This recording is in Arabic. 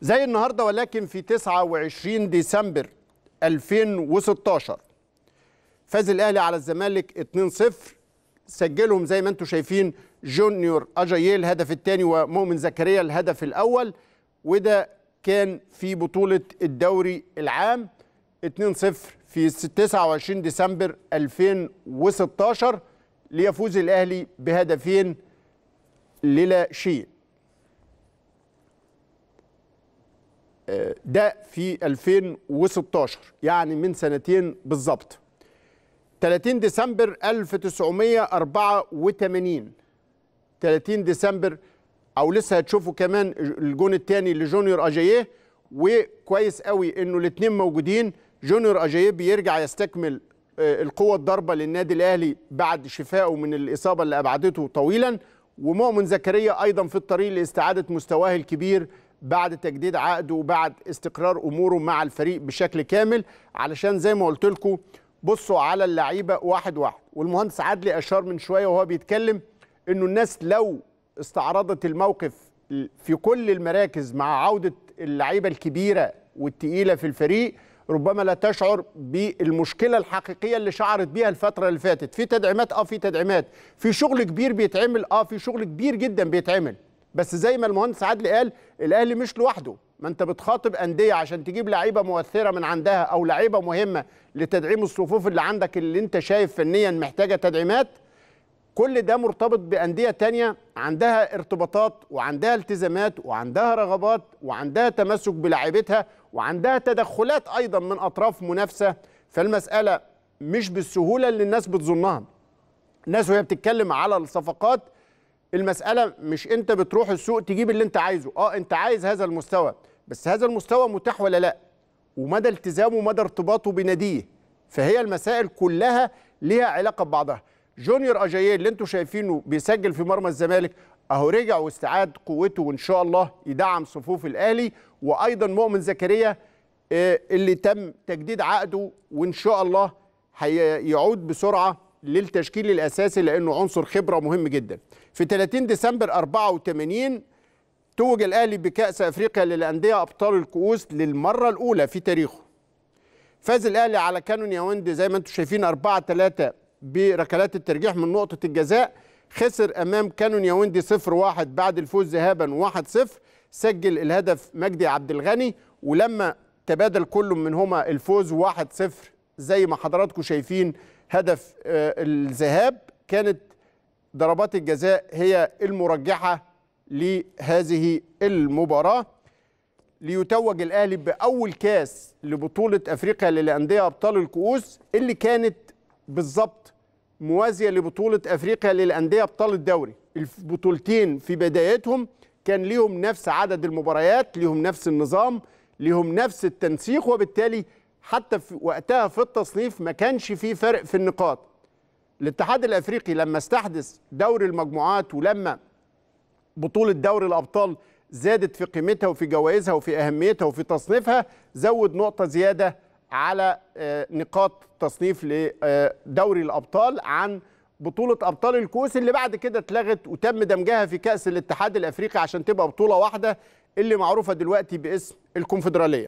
زي النهارده ولكن في 29 ديسمبر 2016 فاز الاهلي على الزمالك 2-0 سجلهم زي ما انتم شايفين جونيور اجاييه الهدف الثاني ومؤمن زكريا الهدف الاول وده كان في بطوله الدوري العام 2-0 في 29 ديسمبر 2016 ليفوز الاهلي بهدفين للا شيء آه، ده في 2016 يعني من سنتين بالظبط 30 ديسمبر 1984 30 ديسمبر او لسه هتشوفوا كمان الجون الثاني لجونيور اجاييه وكويس قوي انه الاثنين موجودين جونيور اجاييه بيرجع يستكمل آه، القوه الضربه للنادي الاهلي بعد شفائه من الاصابه اللي ابعدته طويلا ومؤمن زكريا ايضا في الطريق لاستعاده مستواه الكبير بعد تجديد عقده وبعد استقرار اموره مع الفريق بشكل كامل علشان زي ما قلت لكم بصوا على اللعيبه واحد واحد والمهندس عدلي اشار من شويه وهو بيتكلم انه الناس لو استعرضت الموقف في كل المراكز مع عوده اللعيبه الكبيره والتقيله في الفريق ربما لا تشعر بالمشكله الحقيقيه اللي شعرت بيها الفتره اللي فاتت في تدعيمات اه في تدعيمات في شغل كبير بيتعمل اه في شغل كبير جدا بيتعمل بس زي ما المهندس عدلي قال الاهلي مش لوحده ما انت بتخاطب انديه عشان تجيب لعيبه مؤثره من عندها او لعيبه مهمه لتدعيم الصفوف اللي عندك اللي انت شايف فنيا محتاجه تدعيمات كل ده مرتبط بانديه تانية عندها ارتباطات وعندها التزامات وعندها رغبات وعندها تمسك بلاعبتها وعندها تدخلات ايضا من اطراف منافسه فالمساله مش بالسهوله اللي الناس بتظنها الناس وهي بتتكلم على الصفقات المساله مش انت بتروح السوق تجيب اللي انت عايزه اه انت عايز هذا المستوى بس هذا المستوى متاح ولا لا ومدى التزامه ومدى ارتباطه بناديه فهي المسائل كلها ليها علاقه ببعضها جونيور اجاييه اللي انتم شايفينه بيسجل في مرمى الزمالك اهو رجع واستعاد قوته وان شاء الله يدعم صفوف الاهلي وايضا مؤمن زكريا آه، اللي تم تجديد عقده وان شاء الله هيعود بسرعه للتشكيل الاساسي لانه عنصر خبره مهم جدا في 30 ديسمبر 84 توج الاهلي بكاس افريقيا للانديه ابطال الكؤوس للمره الاولى في تاريخه فاز الاهلي على كانون ياوندي زي ما انتم شايفين 4 3 بركلات الترجيح من نقطه الجزاء خسر امام كانون ياوندي 0 1 بعد الفوز ذهابا 1 0 سجل الهدف مجدي عبد الغني ولما تبادل كل منهما الفوز 1 0 زي ما حضراتكم شايفين هدف آه، الذهاب كانت ضربات الجزاء هي المرجحة لهذه المباراة ليتوج الأهلي بأول كاس لبطولة أفريقيا للأندية أبطال الكؤوس اللي كانت بالظبط موازية لبطولة أفريقيا للأندية أبطال الدوري البطولتين في بدايتهم كان ليهم نفس عدد المباريات ليهم نفس النظام ليهم نفس التنسيق وبالتالي حتى في وقتها في التصنيف ما كانش في فرق في النقاط الاتحاد الافريقي لما استحدث دوري المجموعات ولما بطوله دوري الابطال زادت في قيمتها وفي جوائزها وفي اهميتها وفي تصنيفها زود نقطه زياده على آه، نقاط تصنيف لدوري آه، الابطال عن بطولة أبطال الكؤوس اللي بعد كده اتلغت وتم دمجها في كأس الاتحاد الأفريقي عشان تبقى بطولة واحدة اللي معروفة دلوقتي باسم الكونفدرالية